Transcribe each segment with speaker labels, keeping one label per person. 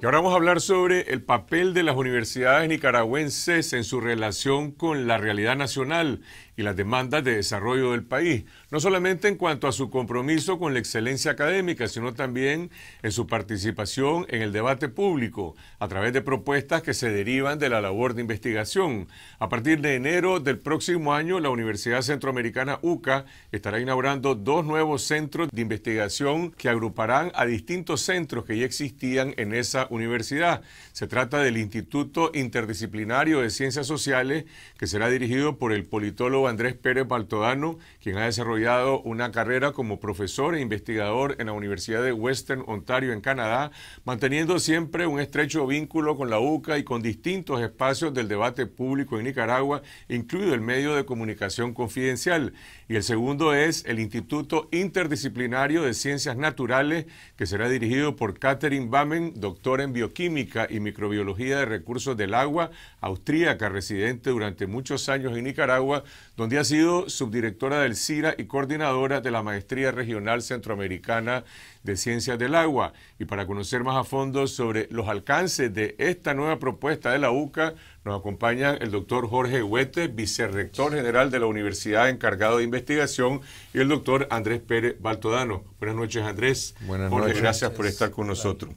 Speaker 1: Y ahora vamos a hablar sobre el papel de las universidades nicaragüenses en su relación con la realidad nacional y las demandas de desarrollo del país, no solamente en cuanto a su compromiso con la excelencia académica, sino también en su participación en el debate público a través de propuestas que se derivan de la labor de investigación. A partir de enero del próximo año, la Universidad Centroamericana UCA estará inaugurando dos nuevos centros de investigación que agruparán a distintos centros que ya existían en esa universidad. Se trata del Instituto Interdisciplinario de Ciencias Sociales, que será dirigido por el politólogo Andrés Pérez Baltodano, quien ha desarrollado una carrera como profesor e investigador en la Universidad de Western Ontario en Canadá, manteniendo siempre un estrecho vínculo con la UCA y con distintos espacios del debate público en Nicaragua, incluido el medio de comunicación confidencial y el segundo es el Instituto Interdisciplinario de Ciencias Naturales, que será dirigido por Catherine Bamen, doctora en Bioquímica y Microbiología de Recursos del Agua, austríaca, residente durante muchos años en Nicaragua, donde ha sido subdirectora del CIRA y coordinadora de la Maestría Regional Centroamericana de Ciencias del Agua. Y para conocer más a fondo sobre los alcances de esta nueva propuesta de la UCA, nos acompaña el doctor Jorge Huete, vicerrector general de la universidad encargado de investigación, y el doctor Andrés Pérez Baltodano. Buenas noches, Andrés. Buenas noches. gracias por estar con nosotros.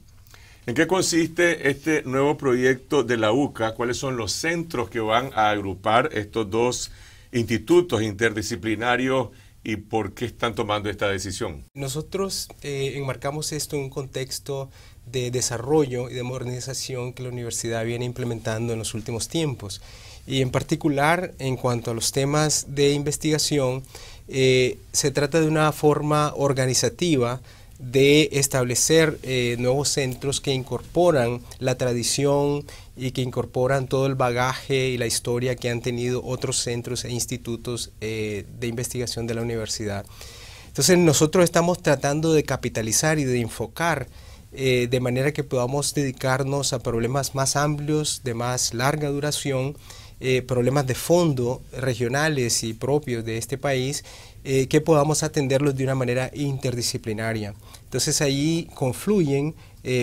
Speaker 1: ¿En qué consiste este nuevo proyecto de la UCA? ¿Cuáles son los centros que van a agrupar estos dos institutos interdisciplinarios y por qué están tomando esta decisión?
Speaker 2: Nosotros eh, enmarcamos esto en un contexto de desarrollo y de modernización que la universidad viene implementando en los últimos tiempos. Y en particular, en cuanto a los temas de investigación, eh, se trata de una forma organizativa de establecer eh, nuevos centros que incorporan la tradición y que incorporan todo el bagaje y la historia que han tenido otros centros e institutos eh, de investigación de la universidad. Entonces nosotros estamos tratando de capitalizar y de enfocar eh, de manera que podamos dedicarnos a problemas más amplios, de más larga duración, eh, problemas de fondo regionales y propios de este país, eh, que podamos atenderlos de una manera interdisciplinaria. Entonces ahí confluyen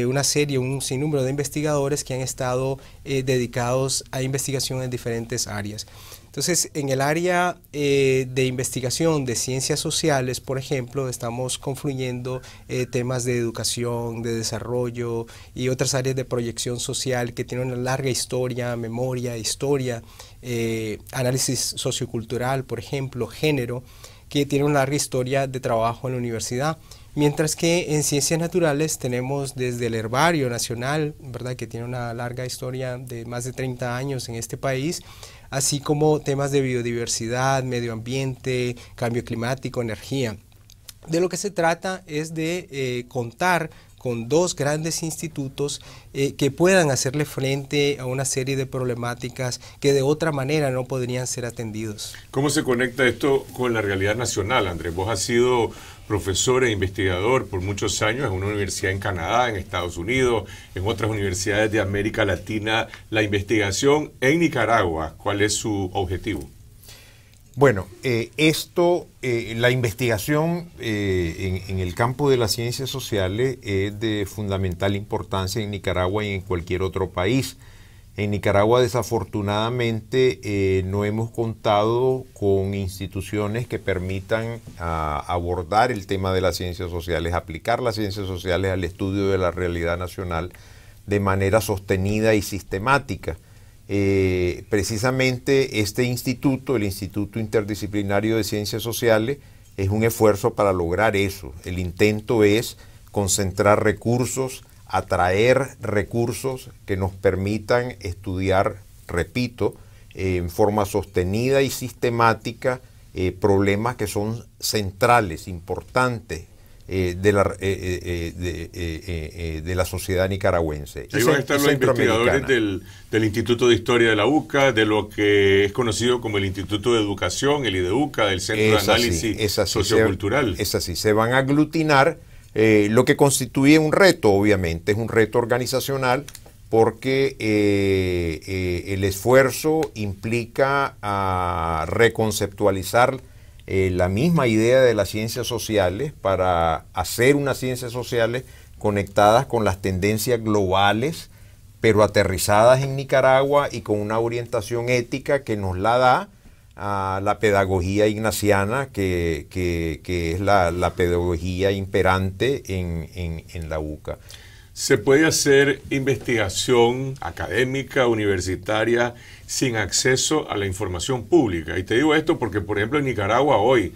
Speaker 2: una serie, un sinnúmero de investigadores que han estado dedicados a investigación en diferentes áreas. Entonces, en el área eh, de investigación de ciencias sociales, por ejemplo, estamos confluyendo eh, temas de educación, de desarrollo y otras áreas de proyección social que tienen una larga historia, memoria, historia, eh, análisis sociocultural, por ejemplo, género, que tiene una larga historia de trabajo en la universidad Mientras que en ciencias naturales tenemos desde el Herbario Nacional, ¿verdad? que tiene una larga historia de más de 30 años en este país, así como temas de biodiversidad, medio ambiente, cambio climático, energía. De lo que se trata es de eh, contar con dos grandes institutos eh, que puedan hacerle frente a una serie de problemáticas que de otra manera no podrían ser atendidos.
Speaker 1: ¿Cómo se conecta esto con la realidad nacional, Andrés? Vos has sido profesor e investigador por muchos años en una universidad en Canadá, en Estados Unidos, en otras universidades de América Latina. La investigación en Nicaragua, ¿cuál es su objetivo?
Speaker 3: Bueno, eh, esto, eh, la investigación eh, en, el campo de las ciencias sociales es de fundamental importancia en Nicaragua y en cualquier otro país. En Nicaragua desafortunadamente eh, no hemos contado con instituciones que permitan ah, abordar el tema de las ciencias sociales, aplicar las ciencias sociales al estudio de la realidad nacional de manera sostenida y sistemática. Eh, precisamente este instituto, el Instituto Interdisciplinario de Ciencias Sociales, es un esfuerzo para lograr eso. El intento es concentrar recursos, atraer recursos que nos permitan estudiar, repito, eh, en forma sostenida y sistemática eh, problemas que son centrales, importantes eh, de, la, de, la, sociedad nicaragüense. Ahí van a estar los investigadores
Speaker 1: del, del, Instituto de Historia de la UCA, de lo que es conocido como el Instituto de Educación, el IDEUCA, del Centro de Análisis Sociocultural.
Speaker 3: es así, se van a aglutinar eh, lo que constituye un reto, obviamente, es un reto organizacional porque eh, eh, el esfuerzo implica a ah, reconceptualizar la misma idea de las ciencias sociales para hacer unas ciencias sociales conectadas con las tendencias globales, pero aterrizadas en Nicaragua y con una orientación ética que nos la da a la pedagogía ignaciana, que, es la, pedagogía imperante en,
Speaker 1: en la UCA. ¿Se puede hacer investigación académica, universitaria, sin acceso a la información pública? Y te digo esto porque, por ejemplo, en Nicaragua hoy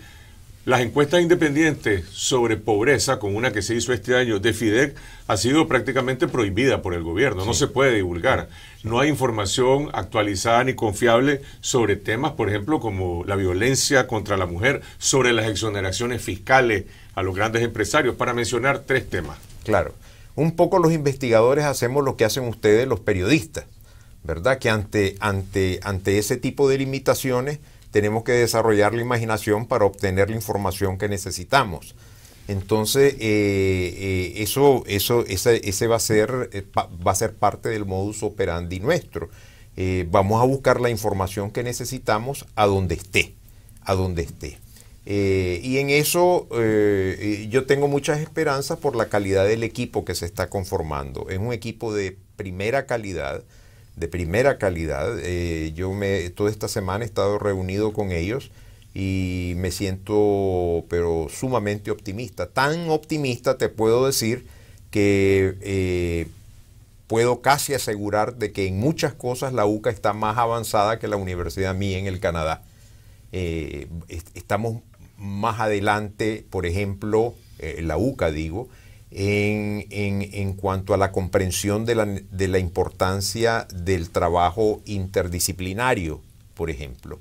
Speaker 1: las encuestas independientes sobre pobreza, como una que se hizo este año de FIDEC, ha sido prácticamente prohibida por el gobierno. No se puede divulgar. No hay información actualizada ni confiable sobre temas, por ejemplo, como la violencia contra la mujer, sobre las exoneraciones fiscales a los grandes empresarios, para mencionar tres temas.
Speaker 3: Claro. Un poco los investigadores hacemos lo que hacen ustedes los periodistas, ¿verdad? Que ante, ante, ante ese tipo de limitaciones tenemos que desarrollar la imaginación para obtener la información que necesitamos. Entonces, eh, eh, eso, eso, ese, va, a ser, eh, va a ser parte del modus operandi nuestro. vamos a buscar la información que necesitamos a esté, a donde esté. y en eso yo tengo muchas esperanzas por la calidad del equipo que se está conformando. Es un equipo de primera calidad de primera calidad. Eh, yo me, toda esta semana he estado reunido con ellos y me siento pero sumamente optimista. Tan optimista te puedo decir que eh, puedo casi asegurar de que en muchas cosas la UCA está más avanzada que la universidad mía en el Canadá. Eh, estamos más adelante, por ejemplo, la UCA digo, en, cuanto a la comprensión de la, importancia del trabajo interdisciplinario, por ejemplo.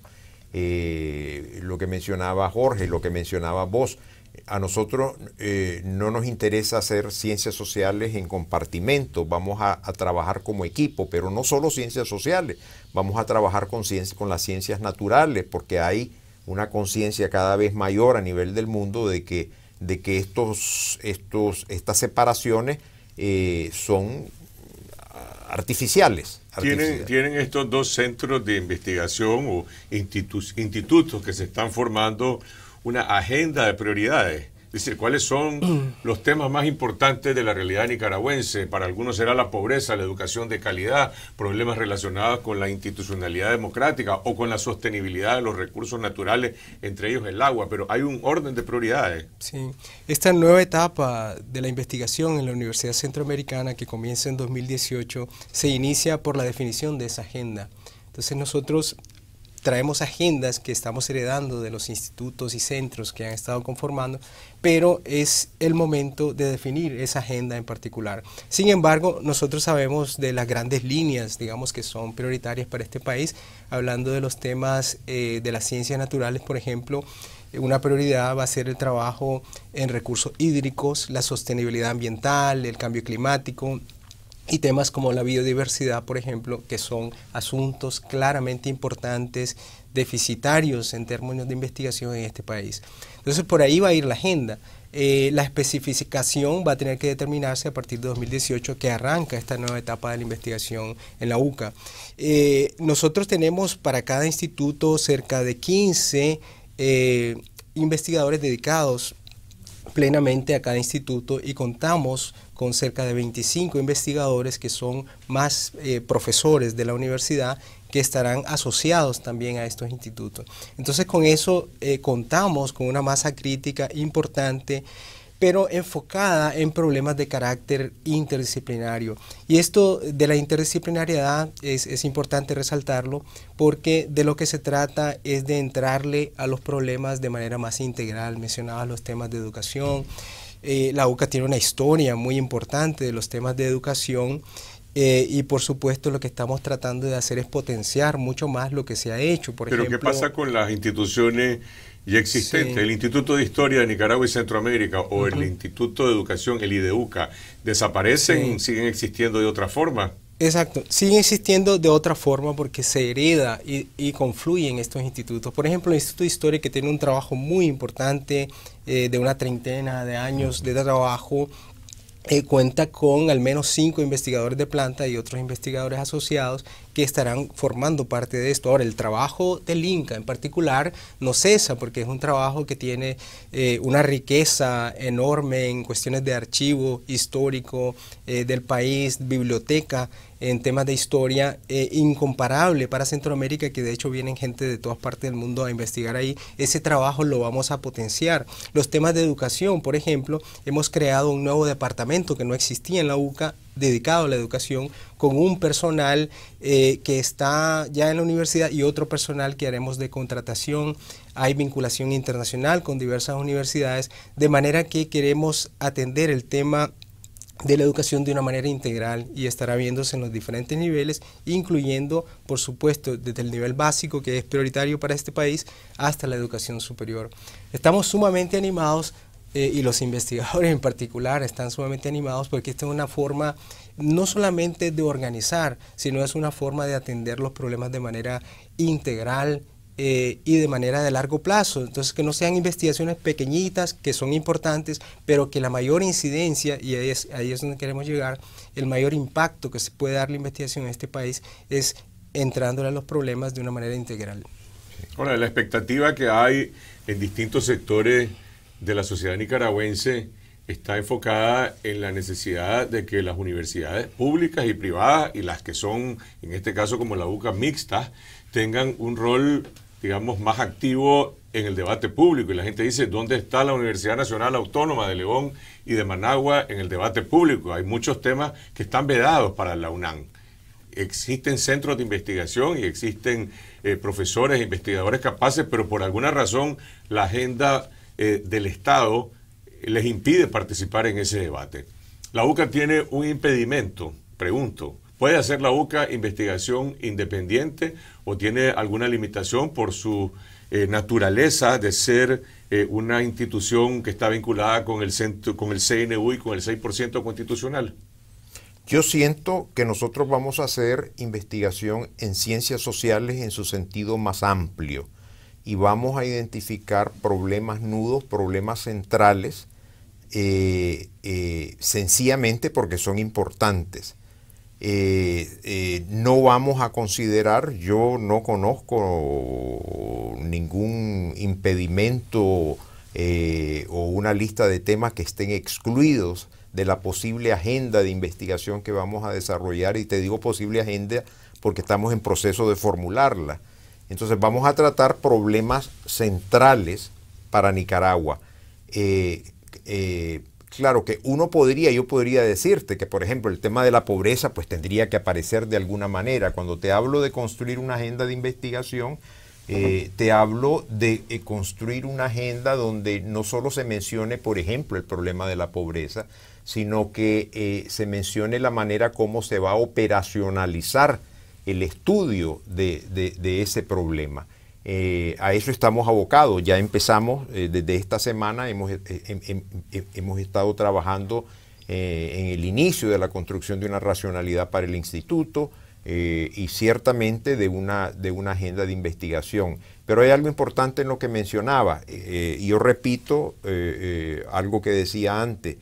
Speaker 3: Eh, lo que mencionaba Jorge, lo que mencionaba vos. A nosotros eh, no nos interesa hacer ciencias sociales en compartimento, vamos a, trabajar como equipo, pero no solo ciencias sociales, vamos a trabajar con, con las ciencias naturales, porque hay una conciencia cada vez mayor a nivel del mundo de que de que estos, estos, estas separaciones eh, son artificiales. Tienen,
Speaker 1: estos dos centros de investigación o institutos que se están formando una agenda de prioridades es decir, ¿cuáles son los temas más importantes de la realidad nicaragüense? Para algunos será la pobreza, la educación de calidad, problemas relacionados con la institucionalidad democrática o con la sostenibilidad de los recursos naturales, entre ellos el agua, pero hay un orden de prioridades.
Speaker 2: Sí, esta nueva etapa de la investigación en la Universidad Centroamericana que comienza en 2018 se inicia por la definición de esa agenda. Entonces nosotros traemos agendas que estamos heredando de los institutos y centros que han estado conformando, pero es el momento de definir esa agenda en particular. Sin embargo, nosotros sabemos de las grandes líneas, digamos, que son prioritarias para este país, hablando de los temas eh, de las ciencias naturales, por ejemplo, una prioridad va a ser el trabajo en recursos hídricos, la sostenibilidad ambiental, el cambio climático, y temas como la biodiversidad, por ejemplo, que son asuntos claramente importantes, deficitarios en términos de investigación en este país. Entonces, por ahí va a ir la agenda. Eh, la especificación va a tener que determinarse a partir de 2018, que arranca esta nueva etapa de la investigación en la UCA. Eh, nosotros tenemos para cada instituto cerca de 15 eh, investigadores dedicados plenamente a cada instituto y contamos con cerca de 25 investigadores que son más eh, profesores de la universidad que estarán asociados también a estos institutos. Entonces con eso eh, contamos con una masa crítica importante pero enfocada en problemas de carácter interdisciplinario. Y esto de la interdisciplinariedad es, es, importante resaltarlo porque de lo que se trata es de entrarle a los problemas de manera más integral. mencionaba los temas de educación, eh, la UCA tiene una historia muy importante de los temas de educación eh, y por supuesto lo que estamos tratando de hacer es potenciar mucho más lo que se ha hecho. Pero ¿qué pasa
Speaker 1: con las instituciones ya existentes? El Instituto de Historia de Nicaragua y Centroamérica o el Instituto de Educación, el IDEUCA, ¿desaparecen? ¿Siguen existiendo de otra forma?
Speaker 2: Exacto, sigue existiendo de otra forma porque se hereda y, y en estos institutos. Por ejemplo, el Instituto de Historia que tiene un trabajo muy importante eh, de una treintena de años de trabajo eh, cuenta con al menos cinco investigadores de planta y otros investigadores asociados que estarán formando parte de esto. Ahora, el trabajo del Inca en particular no cesa porque es un trabajo que tiene eh, una riqueza enorme en cuestiones de archivo histórico del país, biblioteca en temas de historia eh, incomparable para Centroamérica, que de hecho vienen gente de todas partes del mundo a investigar ahí. Ese trabajo lo vamos a potenciar. Los temas de educación, por ejemplo, hemos creado un nuevo departamento que no existía en la UCA dedicado a la educación con un personal eh, que está ya en la universidad y otro personal que haremos de contratación. Hay vinculación internacional con diversas universidades, de manera que queremos atender el tema de la educación de una manera integral y estará viéndose en los diferentes niveles, incluyendo, por supuesto, desde el nivel básico, que es prioritario para este país, hasta la educación superior. Estamos sumamente animados eh, y los investigadores en particular están sumamente animados porque esta es una forma no solamente de organizar, sino es una forma de atender los problemas de manera integral, eh, y de manera de largo plazo. Entonces, que no sean investigaciones pequeñitas, que son importantes, pero que la mayor incidencia, y ahí es, ahí es donde queremos llegar, el mayor impacto que se puede dar la investigación en este país es entrándole a los problemas de una manera integral.
Speaker 1: Ahora, la expectativa que hay en distintos sectores de la sociedad nicaragüense está enfocada en la necesidad de que las universidades públicas y privadas, y las que son, en este caso como la UCA, mixtas, tengan un rol digamos, más activo en el debate público. Y la gente dice, ¿dónde está la Universidad Nacional Autónoma de León y de Managua en el debate público? Hay muchos temas que están vedados para la UNAM. Existen centros de investigación y existen eh, profesores e investigadores capaces, pero por alguna razón la agenda eh, del Estado eh, les impide participar en ese debate. La UCA tiene un impedimento, pregunto, ¿Puede hacer la UCA investigación independiente o tiene alguna limitación por su eh, naturaleza de ser eh, una institución que está vinculada con el, centro, con el CNU y con el 6% constitucional?
Speaker 3: Yo siento que nosotros vamos a hacer investigación en ciencias sociales en su sentido más amplio y vamos a identificar problemas nudos, problemas centrales, eh, sencillamente porque son importantes. Eh, eh, no vamos a considerar, yo no conozco ningún impedimento eh, o una lista de temas que estén excluidos de la posible agenda de investigación que vamos a desarrollar, y te digo posible agenda porque estamos en proceso de formularla. Entonces vamos a tratar problemas centrales para Nicaragua. Claro que uno podría, yo podría decirte que, por ejemplo, el tema de la pobreza, pues tendría que aparecer de alguna manera. Cuando te hablo de construir una agenda de investigación, eh, te hablo de eh, construir una agenda donde no solo se mencione, por ejemplo, el problema de la pobreza, sino que eh, se mencione la manera como se va a operacionalizar el estudio de ese problema. Eh, a eso estamos abocados. Ya empezamos, eh, desde esta semana hemos, eh, em, em, em, estado trabajando en el inicio de la construcción de una racionalidad para el instituto y ciertamente de una, de una agenda de investigación. Pero hay algo importante en lo que mencionaba. yo repito algo que decía antes.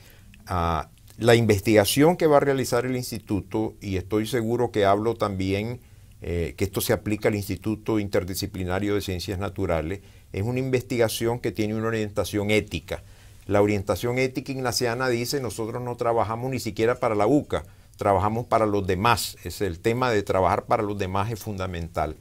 Speaker 3: Ah, la investigación que va a realizar el instituto, y estoy seguro que hablo también eh, que esto se aplica al Instituto Interdisciplinario de Ciencias Naturales, es una investigación que tiene una orientación ética. La orientación ética ignaciana dice, nosotros no trabajamos ni siquiera para la UCA, trabajamos para los demás. Es el tema de trabajar para los demás es fundamental.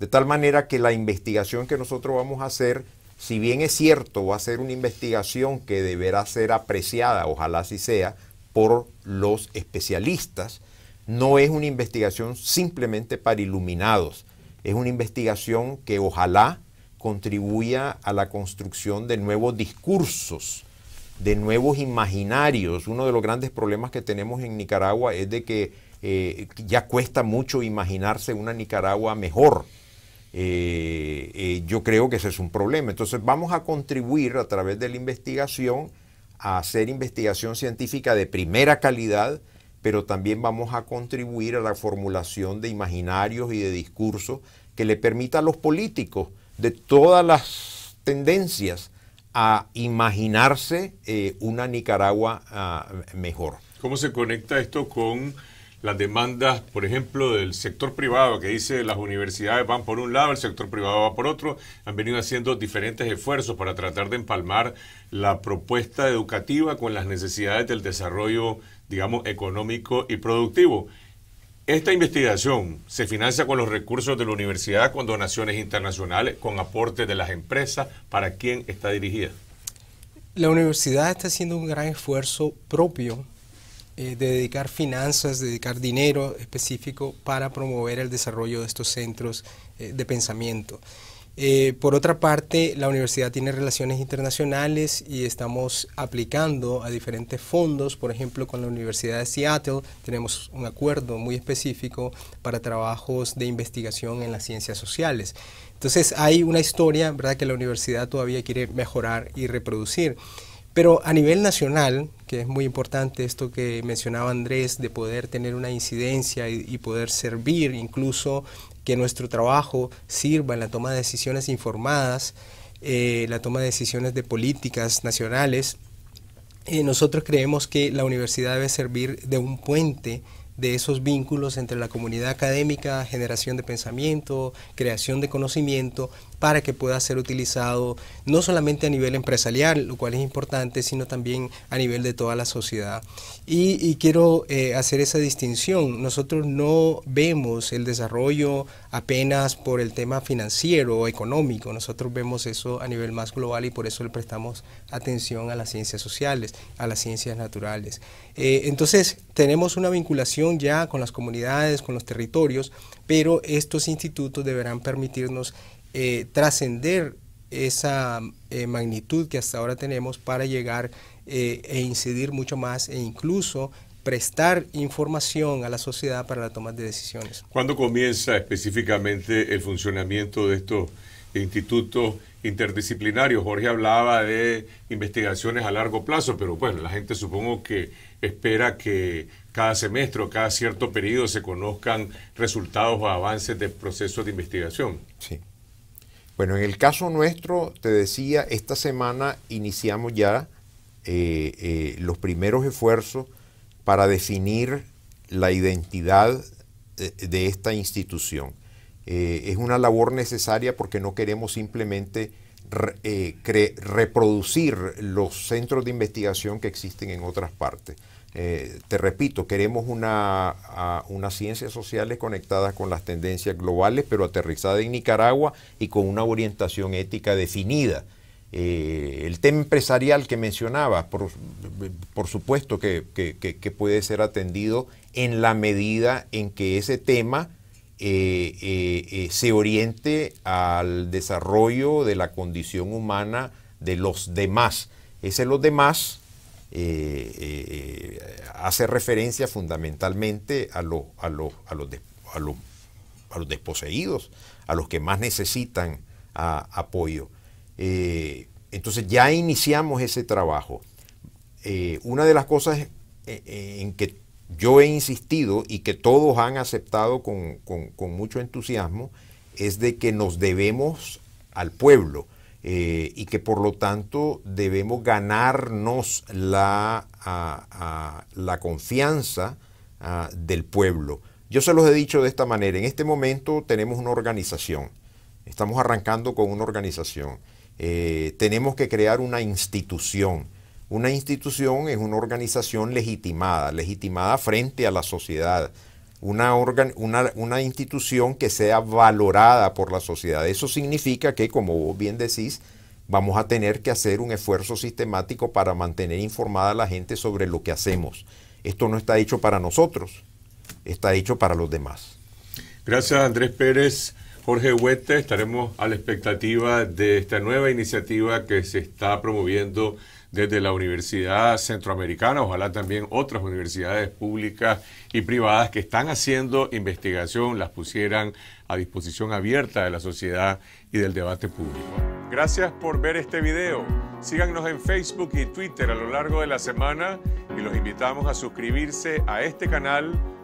Speaker 3: De tal manera que la investigación que nosotros vamos a hacer, si bien es cierto, va a ser una investigación que deberá ser apreciada, ojalá así sea, por los especialistas, no es una investigación simplemente para iluminados, es una investigación que ojalá contribuya a la construcción de nuevos discursos, de nuevos imaginarios. Uno de los grandes problemas que tenemos en Nicaragua es de que eh, ya cuesta mucho imaginarse una Nicaragua mejor. Eh, eh, yo creo que ese es un problema. Entonces vamos a contribuir a través de la investigación a hacer investigación científica de primera calidad, pero también vamos a contribuir a la formulación de imaginarios y de discursos que le permita a los políticos de todas las tendencias a imaginarse eh, una Nicaragua ah, mejor.
Speaker 1: ¿Cómo se conecta esto con las demandas, por ejemplo, del sector privado, que dice las universidades van por un lado, el sector privado va por otro, han venido haciendo diferentes esfuerzos para tratar de empalmar la propuesta educativa con las necesidades del desarrollo digamos, económico y productivo. Esta investigación se financia con los recursos de la universidad, con donaciones internacionales, con aportes de las empresas. ¿Para quién está dirigida?
Speaker 2: La universidad está haciendo un gran esfuerzo propio eh, de dedicar finanzas, dedicar dinero específico para promover el desarrollo de estos centros eh, de pensamiento. Eh, por otra parte, la universidad tiene relaciones internacionales y estamos aplicando a diferentes fondos, por ejemplo, con la Universidad de Seattle tenemos un acuerdo muy específico para trabajos de investigación en las ciencias sociales. Entonces hay una historia ¿verdad? que la universidad todavía quiere mejorar y reproducir. Pero a nivel nacional, que es muy importante esto que mencionaba Andrés, de poder tener una incidencia y poder servir incluso que nuestro trabajo sirva en la toma de decisiones informadas, eh, la toma de decisiones de políticas nacionales. Eh, nosotros creemos que la universidad debe servir de un puente de esos vínculos entre la comunidad académica, generación de pensamiento, creación de conocimiento para que pueda ser utilizado no solamente a nivel empresarial, lo cual es importante, sino también a nivel de toda la sociedad. Y, quiero eh, hacer esa distinción. Nosotros no vemos el desarrollo apenas por el tema financiero o económico, nosotros vemos eso a nivel más global y por eso le prestamos atención a las ciencias sociales, a las ciencias naturales. Eh, entonces, tenemos una vinculación ya con las comunidades, con los territorios, pero estos institutos deberán permitirnos eh, trascender esa eh, magnitud que hasta ahora tenemos para llegar eh, e incidir mucho más e incluso prestar información a la sociedad para la toma de decisiones.
Speaker 1: ¿Cuándo comienza específicamente el funcionamiento de estos institutos interdisciplinarios? Jorge hablaba de investigaciones a largo plazo, pero bueno, la gente supongo que espera que cada semestre o cada cierto periodo se conozcan resultados o avances del proceso de investigación.
Speaker 3: Sí. Bueno, en el caso nuestro, te decía, esta semana iniciamos ya eh, eh, los primeros esfuerzos para definir la identidad eh, de, esta institución. es una labor necesaria porque no queremos simplemente reproducir los centros de investigación que existen en otras partes. Eh, te repito, queremos unas ciencias sociales conectadas con las tendencias globales, pero aterrizadas en Nicaragua y con una orientación ética definida. Eh, el tema empresarial que mencionaba, por, supuesto que, puede ser atendido en la medida en que ese tema eh, se oriente al desarrollo de la condición humana de los demás. Ese los demás eh, eh, hace referencia fundamentalmente a, a, los a, los desposeídos, a los que más necesitan apoyo. Eh, entonces ya iniciamos ese trabajo. una de las cosas en que yo he insistido y que todos han aceptado con, con mucho entusiasmo es de que nos debemos al pueblo, eh, y que por lo tanto debemos ganarnos la, confianza del pueblo. Yo se los he dicho de esta manera, en este momento tenemos una organización, estamos arrancando con una organización, eh, tenemos que crear una institución. Una institución es una organización legitimada, legitimada frente a la sociedad, una, una, institución que sea valorada por la sociedad. Eso significa que, como vos bien decís, vamos a tener que hacer un esfuerzo sistemático para mantener informada a la gente sobre lo que hacemos. Esto no está hecho para nosotros, está hecho para los demás.
Speaker 1: Gracias Andrés Pérez. Jorge Huete, estaremos a la expectativa de esta nueva iniciativa que se está promoviendo desde la Universidad Centroamericana, ojalá también otras universidades públicas y privadas que están haciendo investigación las pusieran a disposición abierta de la sociedad y del debate público. Gracias por ver este video. Síganos en Facebook y Twitter a lo largo de la semana y los invitamos a suscribirse a este canal